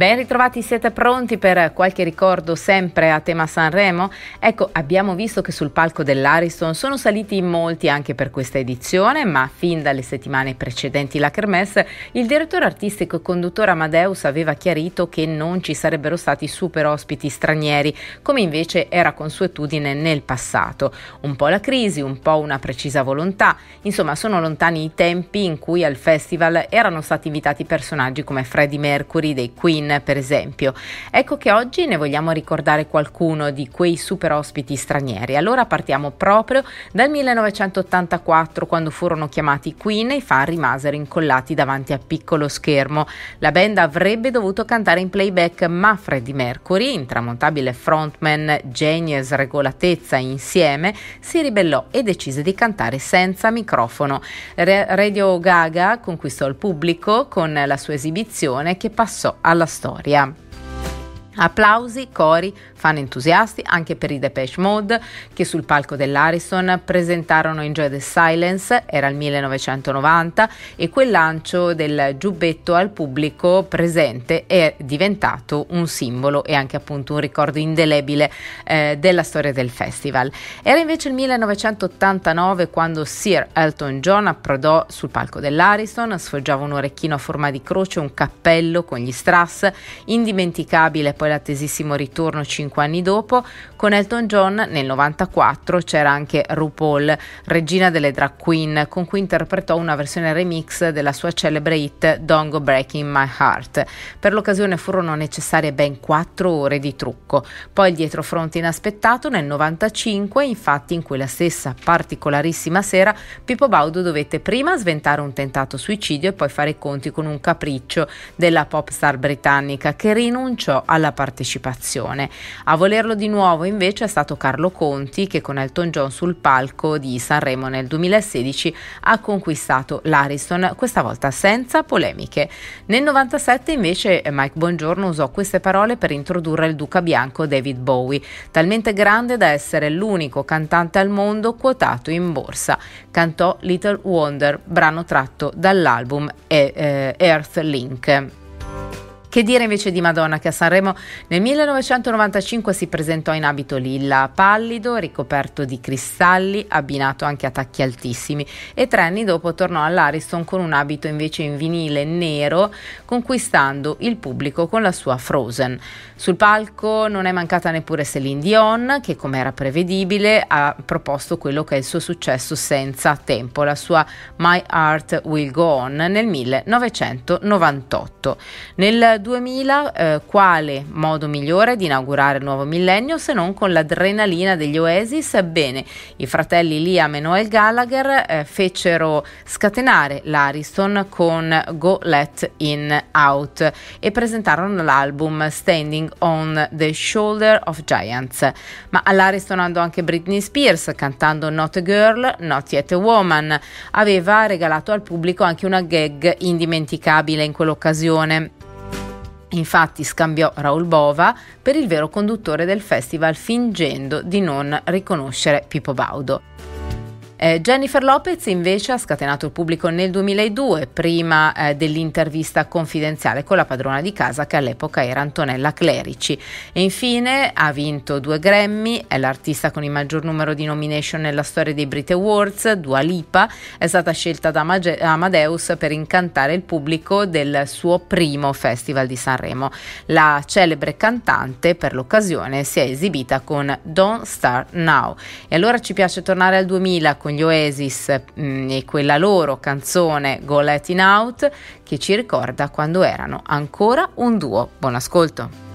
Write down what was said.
Ben ritrovati, siete pronti per qualche ricordo sempre a tema Sanremo? Ecco, abbiamo visto che sul palco dell'Ariston sono saliti molti anche per questa edizione, ma fin dalle settimane precedenti la Kermesse, il direttore artistico e conduttore Amadeus aveva chiarito che non ci sarebbero stati super ospiti stranieri, come invece era consuetudine nel passato. Un po' la crisi, un po' una precisa volontà, insomma sono lontani i tempi in cui al festival erano stati invitati personaggi come Freddie Mercury dei Queen per esempio. Ecco che oggi ne vogliamo ricordare qualcuno di quei super ospiti stranieri. Allora partiamo proprio dal 1984, quando furono chiamati Queen e i fan rimasero incollati davanti al piccolo schermo. La band avrebbe dovuto cantare in playback, ma Freddie Mercury, intramontabile frontman, genio e sregolatezza insieme, si ribellò e decise di cantare senza microfono. Re- Radio Gaga conquistò il pubblico con la sua esibizione che passò alla storia historia. Applausi, cori, fan entusiasti anche per i Depeche Mode che sul palco dell'Arison presentarono Enjoy the Silence, era il 1990 e quel lancio del giubbetto al pubblico presente è diventato un simbolo e anche appunto un ricordo indelebile eh, della storia del festival. Era invece il 1989 quando Sir Elton John approdò sul palco dell'Arison, sfoggiava un orecchino a forma di croce, un cappello con gli strass, indimenticabile poi l'attesissimo ritorno cinque anni dopo. Con Elton John nel 94 c'era anche RuPaul, regina delle drag queen, con cui interpretò una versione remix della sua celebre hit Don't Go Breaking My Heart. Per l'occasione furono necessarie ben quattro ore di trucco. Poi il dietro fronte inaspettato nel 95, infatti in quella stessa particolarissima sera, Pippo Baudo dovette prima sventare un tentato suicidio e poi fare i conti con un capriccio della pop star britannica che rinunciò alla la partecipazione. A volerlo di nuovo invece è stato Carlo Conti che con Elton John sul palco di Sanremo nel 2016 ha conquistato l'Ariston, questa volta senza polemiche. Nel 97 invece Mike Bongiorno usò queste parole per introdurre il duca bianco David Bowie, talmente grande da essere l'unico cantante al mondo quotato in borsa. Cantò Little Wonder, brano tratto dall'album eh, eh, Earth Link. Che dire invece di Madonna che a Sanremo nel 1995 si presentò in abito lilla pallido, ricoperto di cristalli, abbinato anche a tacchi altissimi e tre anni dopo tornò all'Ariston con un abito invece in vinile nero, conquistando il pubblico con la sua Frozen. Sul palco non è mancata neppure Celine Dion che come era prevedibile ha proposto quello che è il suo successo senza tempo, la sua My Art Will Go On nel 1998. Nel 2000 eh, quale modo migliore di inaugurare il nuovo millennio se non con l'adrenalina degli Oasis? Bene, i fratelli Liam e Noel Gallagher eh, fecero scatenare l'Ariston con Go Let In Out e presentarono l'album Standing on the Shoulder of Giants. Ma all'Ariston andò anche Britney Spears cantando Not a Girl, Not Yet a Woman. Aveva regalato al pubblico anche una gag indimenticabile in quell'occasione. Infatti scambiò Raul Bova per il vero conduttore del festival fingendo di non riconoscere Pippo Baudo. Eh, Jennifer Lopez invece ha scatenato il pubblico nel 2002, prima eh, dell'intervista confidenziale con la padrona di casa che all'epoca era Antonella Clerici. E infine ha vinto due Grammy, è l'artista con il maggior numero di nomination nella storia dei Brit Awards, Dua Lipa, è stata scelta da Mage- Amadeus per incantare il pubblico del suo primo festival di Sanremo. La celebre cantante per l'occasione si è esibita con Don't Start Now. E allora ci piace tornare al 2000 con gli Oasis mh, mm, e quella loro canzone Go Letting Out che ci ricorda quando erano ancora un duo. Buon ascolto!